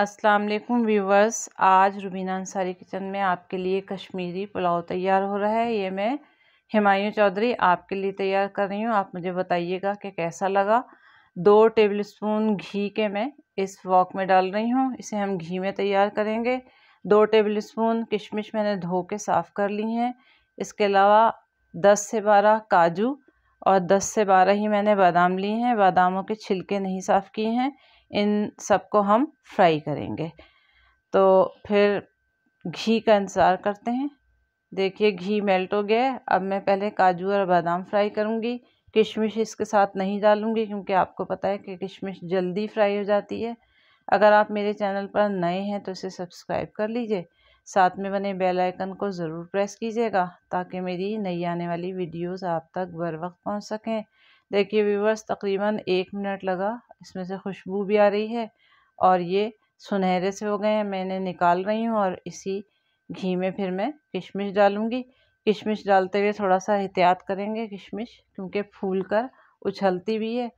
अस्सलाम वालेकुम व्यूवर्स आज रुबीना अंसारी किचन में आपके लिए कश्मीरी पुलाव तैयार हो रहा है ये मैं हिमायूं चौधरी आपके लिए तैयार कर रही हूँ आप मुझे बताइएगा कि कैसा लगा दो टेबल स्पून घी के मैं इस वॉक में डाल रही हूँ इसे हम घी में तैयार करेंगे दो टेबल स्पून किशमिश मैंने धो के साफ़ कर ली हैं इसके अलावा दस से बारह काजू और दस से बारह ही मैंने बादाम लिए हैं बादामों के छिलके नहीं साफ़ किए हैं इन सबको हम फ्राई करेंगे तो फिर घी का इंतज़ार करते हैं देखिए घी मेल्ट हो गया है अब मैं पहले काजू और बादाम फ्राई करूँगी किशमिश इसके साथ नहीं डालूँगी क्योंकि आपको पता है कि किशमिश जल्दी फ्राई हो जाती है अगर आप मेरे चैनल पर नए हैं तो इसे सब्सक्राइब कर लीजिए साथ में बने बेल आइकन को ज़रूर प्रेस कीजिएगा ताकि मेरी नई आने वाली वीडियोस आप तक बर वक्त पहुँच सकें देखिए व्यूवर्स तकरीबन एक मिनट लगा इसमें से खुशबू भी आ रही है और ये सुनहरे से हो गए हैं मैंने निकाल रही हूँ और इसी घी में फिर मैं किशमिश डालूँगी किशमिश डालते हुए थोड़ा सा एहतियात करेंगे किशमिश क्योंकि फूल कर उछलती भी है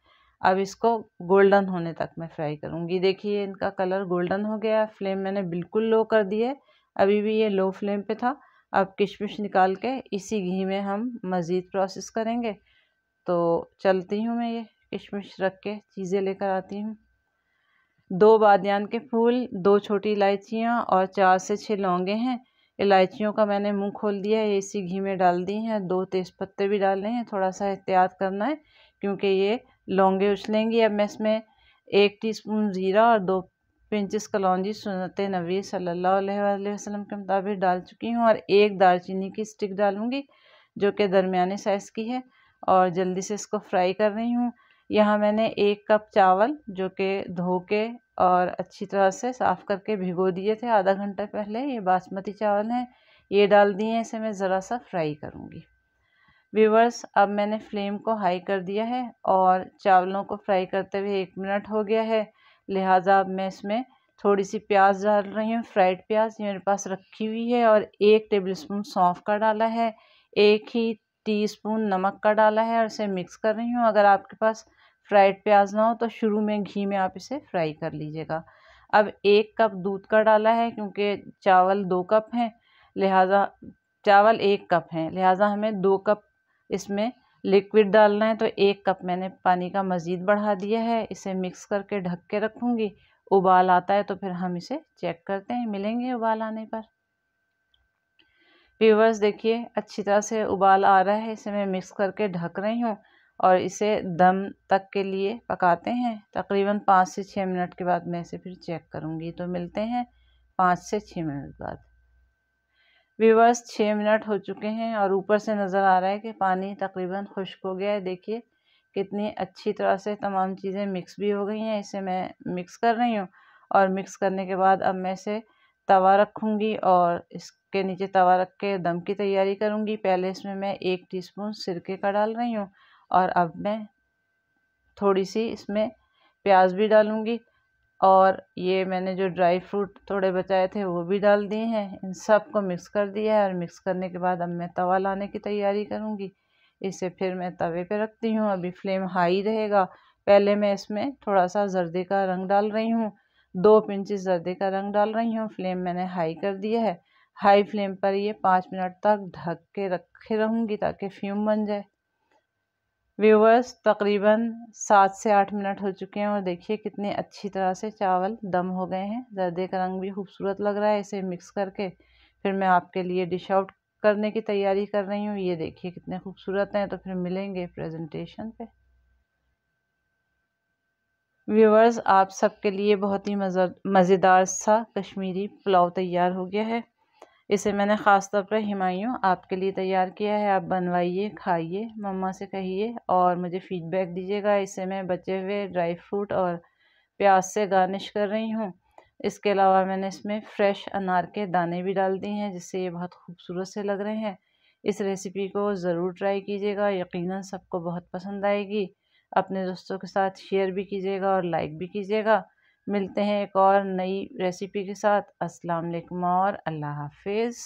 अब इसको गोल्डन होने तक मैं फ्राई करूँगी देखिए इनका कलर गोल्डन हो गया फ्लेम मैंने बिल्कुल लो कर दी है अभी भी ये लो फ्लेम पे था अब किशमिश निकाल के इसी घी में हम मज़ीद प्रोसेस करेंगे तो चलती हूँ मैं ये किशमिश रख के चीज़ें लेकर आती हूँ दो बादन के फूल दो छोटी इलायचियाँ और चार से छः लौंगे हैं इलायचियों का मैंने मुंह खोल दिया है इसी घी में डाल दी हैं दो तेज़पत्ते भी डालने हैं थोड़ा सा एहतियात करना है क्योंकि ये लौंगे उछलेंगी अब मैं इसमें एक टीस्पून ज़ीरा और दो पिंचस कलौजी सुनत नबी सल्ला वसलम के मुताबिक डाल चुकी हूँ और एक दालचीनी की स्टिक डालूँगी जो कि दरमिया साइज़ की है और जल्दी से इसको फ्राई कर रही हूँ यहाँ मैंने एक कप चावल जो कि धो के और अच्छी तरह से साफ़ करके भिगो दिए थे आधा घंटा पहले ये बासमती चावल हैं ये डाल दिए हैं इसे मैं ज़रा सा फ्राई करूँगी व्यूवर्स अब मैंने फ्लेम को हाई कर दिया है और चावलों को फ्राई करते हुए एक मिनट हो गया है लिहाजा अब मैं इसमें थोड़ी सी प्याज डाल रही हूँ फ्राइड प्याज ये मेरे पास रखी हुई है और एक टेबल स्पून सौंफ का डाला है एक ही टीस्पून नमक का डाला है और इसे मिक्स कर रही हूँ अगर आपके पास फ्राइड प्याज ना हो तो शुरू में घी में आप इसे फ्राई कर लीजिएगा अब एक कप दूध का डाला है क्योंकि चावल दो कप हैं लिहाजा चावल एक कप हैं लिहाजा हमें दो कप इसमें लिक्विड डालना है तो एक कप मैंने पानी का मज़ीद बढ़ा दिया है इसे मिक्स करके ढक के रखूँगी उबाल आता है तो फिर हम इसे चेक करते हैं मिलेंगे उबाल आने पर व्यूवर्स देखिए अच्छी तरह से उबाल आ रहा है इसे मैं मिक्स करके ढक रही हूँ और इसे दम तक के लिए पकाते हैं तकरीबन पाँच से छः मिनट के बाद मैं इसे फिर चेक करूँगी तो मिलते हैं पाँच से छः मिनट बाद व्यूवर्स छः मिनट हो चुके हैं और ऊपर से नज़र आ रहा है कि पानी तकरीबन खुश्क हो गया है देखिए कितनी अच्छी तरह से तमाम चीज़ें मिक्स भी हो गई हैं इसे मैं मिक्स कर रही हूँ और मिक्स करने के बाद अब मैं इसे तवा रखूँगी और इसके नीचे तवा रख के दम की तैयारी करूँगी पहले इसमें मैं एक टीस्पून सिरके का डाल रही हूँ और अब मैं थोड़ी सी इसमें प्याज भी डालूँगी और ये मैंने जो ड्राई फ्रूट थोड़े बचाए थे वो भी डाल दिए हैं इन सब को मिक्स कर दिया है और मिक्स करने के बाद अब मैं तवा लाने की तैयारी करूँगी इसे फिर मैं तवे पे रखती हूँ अभी फ्लेम हाई रहेगा पहले मैं इसमें थोड़ा सा जर्दे का रंग डाल रही हूँ दो पिंच जर्दे का रंग डाल रही हूँ फ्लेम मैंने हाई कर दिया है हाई फ्लेम पर ये पाँच मिनट तक ढक के रखे रहूँगी ताकि फ्यूम बन जाए व्यूवर्स तकरीबन सात से आठ मिनट हो चुके हैं और देखिए कितने अच्छी तरह से चावल दम हो गए हैं जर्दे का रंग भी खूबसूरत लग रहा है इसे मिक्स करके फिर मैं आपके लिए डिश आउट करने की तैयारी कर रही हूँ ये देखिए कितने खूबसूरत हैं तो फिर मिलेंगे प्रेजेंटेशन पे व्यूवर्स आप सबके लिए बहुत ही मज़ेदार सा कश्मीरी पुलाव तैयार हो गया है इसे मैंने ख़ास तौर पर हिमायूँ आपके लिए तैयार किया है आप बनवाइए खाइए मम्मा से कहिए और मुझे फ़ीडबैक दीजिएगा इसे मैं बचे हुए ड्राई फ्रूट और प्याज से गार्निश कर रही हूँ इसके अलावा मैंने इसमें फ़्रेश अनार के दाने भी डाल दिए हैं जिससे ये बहुत खूबसूरत से लग रहे हैं इस रेसिपी को ज़रूर ट्राई कीजिएगा यकीनन सबको बहुत पसंद आएगी अपने दोस्तों के साथ शेयर भी कीजिएगा और लाइक भी कीजिएगा मिलते हैं एक और नई रेसिपी के साथ अस्सलाम वालेकुम और अल्लाह हाफिज़